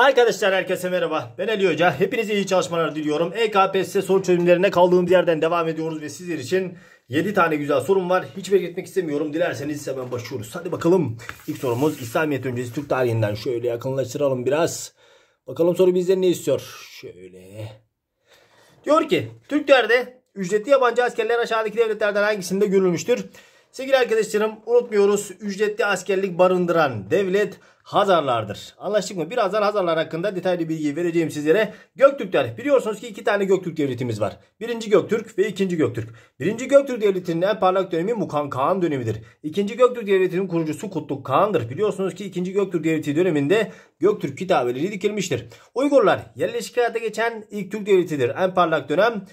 Arkadaşlar herkese merhaba. Ben Ali Hoca. Hepinize iyi çalışmalar diliyorum. EKPSS soru çözümlerine kaldığımız yerden devam ediyoruz ve sizler için 7 tane güzel sorum var. Hiç bekletmek istemiyorum. Dilerseniz hemen başlıyoruz. Hadi bakalım. İlk sorumuz İslamiyet öncesi Türk tarihinden şöyle yakınlaştıralım biraz. Bakalım soru bizden ne istiyor? Şöyle. Diyor ki Türklerde ücretli yabancı askerler aşağıdaki devletlerden hangisinde görülmüştür? Sevgili arkadaşlarım unutmuyoruz. Ücretli askerlik barındıran devlet Hazarlardır. Anlaştık mı? Birazdan Hazarlar hakkında detaylı bilgi vereceğim sizlere. Göktürkler. Biliyorsunuz ki iki tane Göktürk devletimiz var. Birinci Göktürk ve ikinci Göktürk. Birinci Göktürk devletinin en parlak dönemi Mukan Kağan dönemidir. İkinci Göktürk devletinin kurucusu Kutluk Kağan'dır. Biliyorsunuz ki ikinci Göktürk devleti döneminde Göktürk kitabeleri dikilmiştir. Uygurlar yerleşik hayata geçen ilk Türk devletidir. En parlak dönem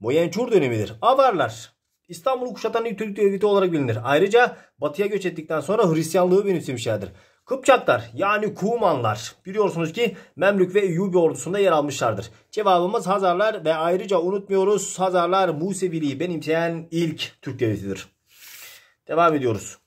Moyençur dönemidir. Avarlar İstanbul'u kuşatan ilk Türk devleti olarak bilinir. Ayrıca batıya göç ettikten sonra Hristiyanlığı benimsemişlerdir. Kıpçaklar yani Kumanlar biliyorsunuz ki Memlük ve Eyyubi ordusunda yer almışlardır. Cevabımız Hazarlar ve ayrıca unutmuyoruz Hazarlar Museviliği benimseyen ilk Türk devletidir. Devam ediyoruz.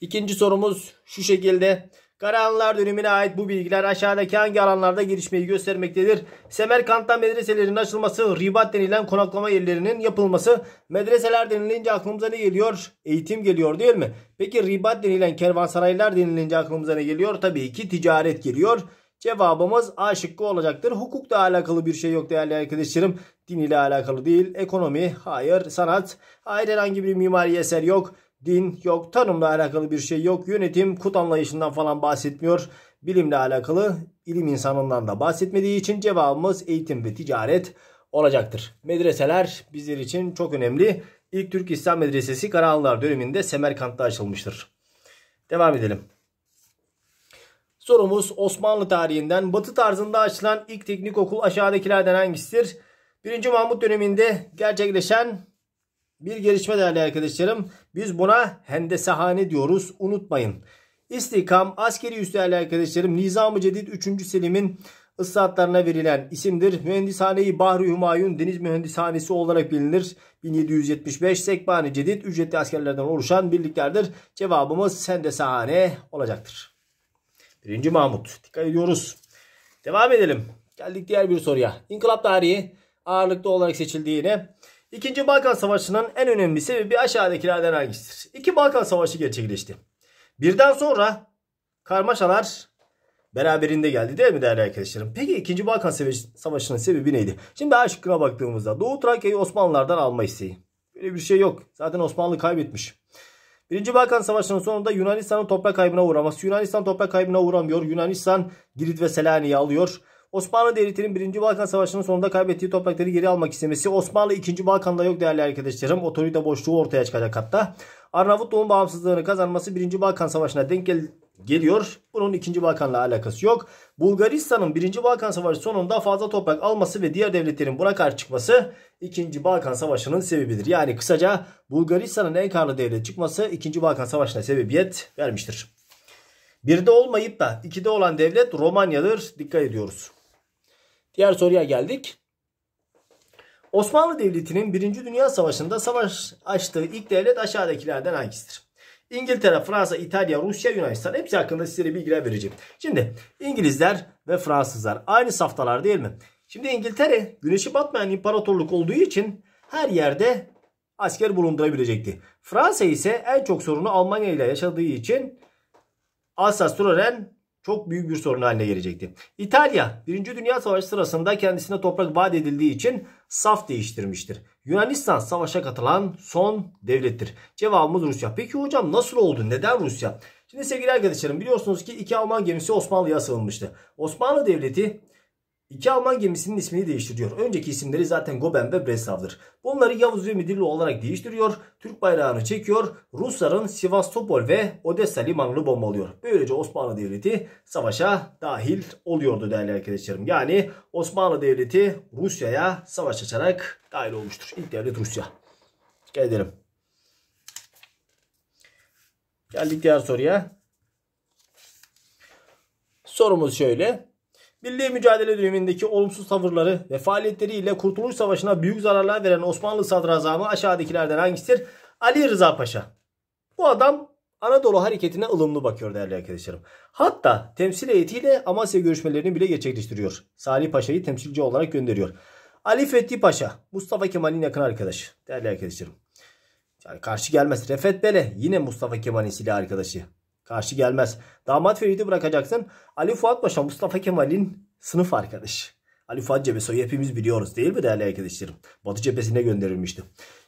İkinci sorumuz şu şekilde. Karahanlılar dönemine ait bu bilgiler aşağıdaki hangi alanlarda gelişmeyi göstermektedir? Semerkant'ta medreselerin açılması, ribat denilen konaklama yerlerinin yapılması. Medreseler denilince aklımıza ne geliyor? Eğitim geliyor değil mi? Peki ribat denilen kervansaraylar denilince aklımıza ne geliyor? Tabii ki ticaret geliyor. Cevabımız A şıkkı olacaktır. Hukukla alakalı bir şey yok değerli arkadaşlarım. Din ile alakalı değil. Ekonomi, hayır. Sanat, hayır herhangi bir mimari eser yok din yok, tanımla alakalı bir şey yok, yönetim, kut anlayışından falan bahsetmiyor. Bilimle alakalı ilim insanından da bahsetmediği için cevabımız eğitim ve ticaret olacaktır. Medreseler bizler için çok önemli. İlk Türk İslam Medresesi Karahanlılar döneminde Semerkant'ta açılmıştır. Devam edelim. Sorumuz Osmanlı tarihinden Batı tarzında açılan ilk teknik okul aşağıdakilerden hangisidir? 1. Mahmut döneminde gerçekleşen bir gelişme değerli arkadaşlarım. Biz buna hendesehane diyoruz. Unutmayın. İstikam askeri üs değerli arkadaşlarım Nizam-ı Cedid 3. Selim'in ıslatlarına verilen isimdir. Mühendishaneyi Bahri Hümayun Deniz Mühendishanesi olarak bilinir. 1775 Sekbani Cedid ücretli askerlerden oluşan birliklerdir. Cevabımız Sendesahane olacaktır. 1. Mahmut. Dikkat ediyoruz. Devam edelim. Geldik diğer bir soruya. İnkılap tarihi ağırlıklı olarak seçildiğine İkinci Balkan Savaşı'nın en önemli sebebi aşağıdakilerden hangisidir? İki Balkan Savaşı gerçekleşti. Birden sonra karmaşalar beraberinde geldi değil mi değerli arkadaşlarım? Peki ikinci Balkan Savaşı'nın sebebi neydi? Şimdi A şıkkına baktığımızda Doğu Trakya'yı Osmanlılardan alma isteği. Böyle bir şey yok. Zaten Osmanlı kaybetmiş. Birinci Balkan Savaşı'nın sonunda Yunanistan'ın toprak kaybına uğraması. Yunanistan toprak kaybına uğramıyor. Yunanistan Girit ve Selanik'i alıyor. Osmanlı Devleti'nin 1. Balkan Savaşı'nın sonunda kaybettiği toprakları geri almak istemesi Osmanlı 2. Balkan'da yok değerli arkadaşlarım. Otorite boşluğu ortaya çıkacak hatta. Arnavutluğun bağımsızlığını kazanması 1. Balkan Savaşı'na denk gel geliyor. Bunun 2. Balkan'la alakası yok. Bulgaristan'ın 1. Balkan Savaşı sonunda fazla toprak alması ve diğer devletlerin buna karşı çıkması 2. Balkan Savaşı'nın sebebidir. Yani kısaca Bulgaristan'ın en karlı devlet çıkması 2. Balkan Savaşı'na sebebiyet vermiştir. Birde olmayıp da ikide olan devlet Romanya'dır. Dikkat ediyoruz. Diğer soruya geldik. Osmanlı Devleti'nin 1. Dünya Savaşı'nda savaş açtığı ilk devlet aşağıdakilerden hangisidir? İngiltere, Fransa, İtalya, Rusya, Yunanistan hepsi hakkında size bilgiler vereceğim. Şimdi İngilizler ve Fransızlar aynı saftalar değil mi? Şimdi İngiltere güneşi batmayan imparatorluk olduğu için her yerde asker bulundurabilecekti. Fransa ise en çok sorunu Almanya ile yaşadığı için Alsace-Lorraine çok büyük bir sorun haline gelecekti. İtalya 1. Dünya Savaşı sırasında kendisine toprak vaat edildiği için saf değiştirmiştir. Yunanistan savaşa katılan son devlettir. Cevabımız Rusya. Peki hocam nasıl oldu? Neden Rusya? Şimdi sevgili arkadaşlarım biliyorsunuz ki iki Alman gemisi Osmanlı'ya sığınmıştı. Osmanlı Devleti İki Alman gemisinin ismini değiştiriyor. Önceki isimleri zaten Goben ve Breslav'dır. Bunları Yavuz ve Midilli olarak değiştiriyor. Türk bayrağını çekiyor. Rusların Sivastopol ve Odessa limanını bombalıyor. Böylece Osmanlı Devleti savaşa dahil oluyordu değerli arkadaşlarım. Yani Osmanlı Devleti Rusya'ya savaş açarak dahil olmuştur. İlk devlet Rusya. Gelelim. Geldik diğer soruya. Sorumuz şöyle. Milli mücadele dönemindeki olumsuz tavırları ve faaliyetleriyle Kurtuluş Savaşı'na büyük zararlar veren Osmanlı sadrazamı aşağıdakilerden hangisidir? Ali Rıza Paşa. Bu adam Anadolu hareketine ılımlı bakıyor değerli arkadaşlarım. Hatta temsil heyetiyle Amasya görüşmelerini bile gerçekleştiriyor. Salih Paşa'yı temsilci olarak gönderiyor. Ali Fethi Paşa, Mustafa Kemal'in yakın arkadaşı değerli arkadaşlarım. Yani karşı gelmez. Refet Bele yine Mustafa Kemal'in silah arkadaşı. Karşı gelmez. Damat Ferit'i bırakacaksın. Ali Fuat Paşa Mustafa Kemal'in sınıf arkadaşı. Ali Fuat Cebesoy'u hepimiz biliyoruz değil mi değerli arkadaşlarım? Batı cephesine gönderilmişti.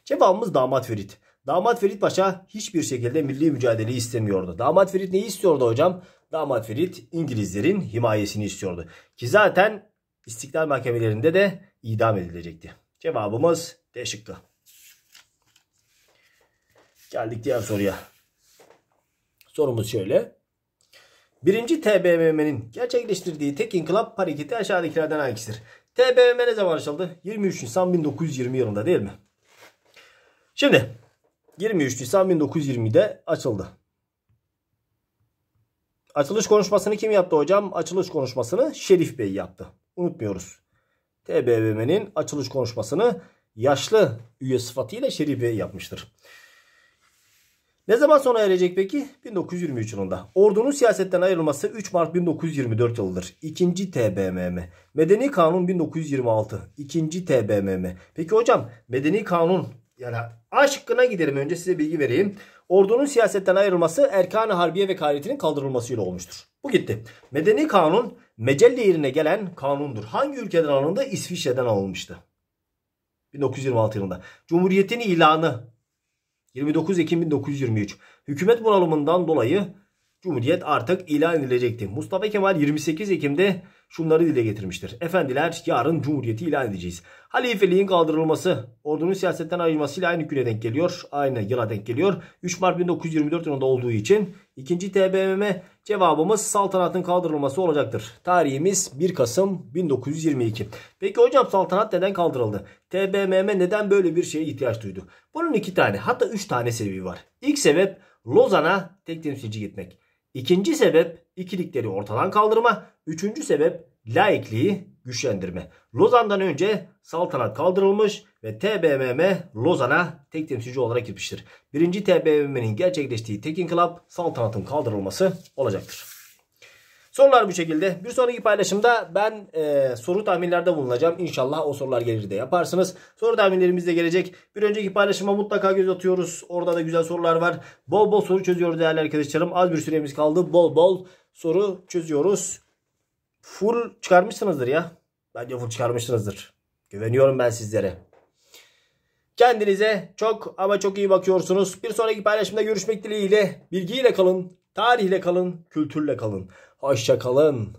Cevabımız Damat Ferit. Damat Ferit Paşa hiçbir şekilde milli mücadeleyi istemiyordu. Damat Ferit neyi istiyordu hocam? Damat Ferit İngilizlerin himayesini istiyordu. Ki zaten istiklal mahkemelerinde de idam edilecekti. Cevabımız D şıkkı. Geldik diğer soruya. Sorumuz şöyle. Birinci TBMM'nin gerçekleştirdiği tek inkılap hareketi aşağıdakilerden hangisidir? TBMM ne zaman açıldı? 23 Nisan 1920 yılında değil mi? Şimdi 23 Nisan 1920'de açıldı. Açılış konuşmasını kim yaptı hocam? Açılış konuşmasını Şerif Bey yaptı. Unutmuyoruz. TBMM'nin açılış konuşmasını yaşlı üye sıfatıyla Şerif Bey yapmıştır. Ne zaman sona erecek peki? 1923 yılında. Ordunun siyasetten ayrılması 3 Mart 1924 yılıdır. 2. TBMM. Medeni Kanun 1926. 2. TBMM. Peki hocam Medeni Kanun yani aşkına şıkkına gidelim önce size bilgi vereyim. Ordunun siyasetten ayrılması Erkan-ı Harbiye vekaletinin kaldırılmasıyla olmuştur. Bu gitti. Medeni kanun Mecelle yerine gelen kanundur. Hangi ülkeden alındı? İsviçre'den alınmıştı. 1926 yılında. Cumhuriyetin ilanı 29 Ekim 1923. Hükümet bunalımından dolayı Cumhuriyet artık ilan edilecekti. Mustafa Kemal 28 Ekim'de şunları dile getirmiştir. Efendiler yarın Cumhuriyeti ilan edeceğiz. Halifeliğin kaldırılması ordunun siyasetten ayrılmasıyla aynı güne denk geliyor. Aynı yıla denk geliyor. 3 Mart 1924 yılında olduğu için 2. TBMM cevabımız saltanatın kaldırılması olacaktır. Tarihimiz 1 Kasım 1922. Peki hocam saltanat neden kaldırıldı? TBMM neden böyle bir şeye ihtiyaç duydu? Bunun iki tane hatta üç tane sebebi var. İlk sebep Lozan'a tek temsilci gitmek. İkinci sebep ikilikleri ortadan kaldırma. Üçüncü sebep laikliği güçlendirme. Lozan'dan önce saltanat kaldırılmış ve TBMM Lozan'a tek temsilci olarak gitmiştir. Birinci TBMM'nin gerçekleştiği tekin inkılap saltanatın kaldırılması olacaktır. Sorular bu şekilde. Bir sonraki paylaşımda ben e, soru tahminlerde bulunacağım. İnşallah o sorular gelir de yaparsınız. Soru tahminlerimiz de gelecek. Bir önceki paylaşıma mutlaka göz atıyoruz. Orada da güzel sorular var. Bol bol soru çözüyoruz değerli arkadaşlarım. Az bir süremiz kaldı. Bol bol soru çözüyoruz. Full çıkarmışsınızdır ya. Bence full çıkarmışsınızdır. Güveniyorum ben sizlere. Kendinize çok ama çok iyi bakıyorsunuz. Bir sonraki paylaşımda görüşmek dileğiyle. Bilgiyle kalın, tarihle kalın, kültürle kalın. Hoşçakalın.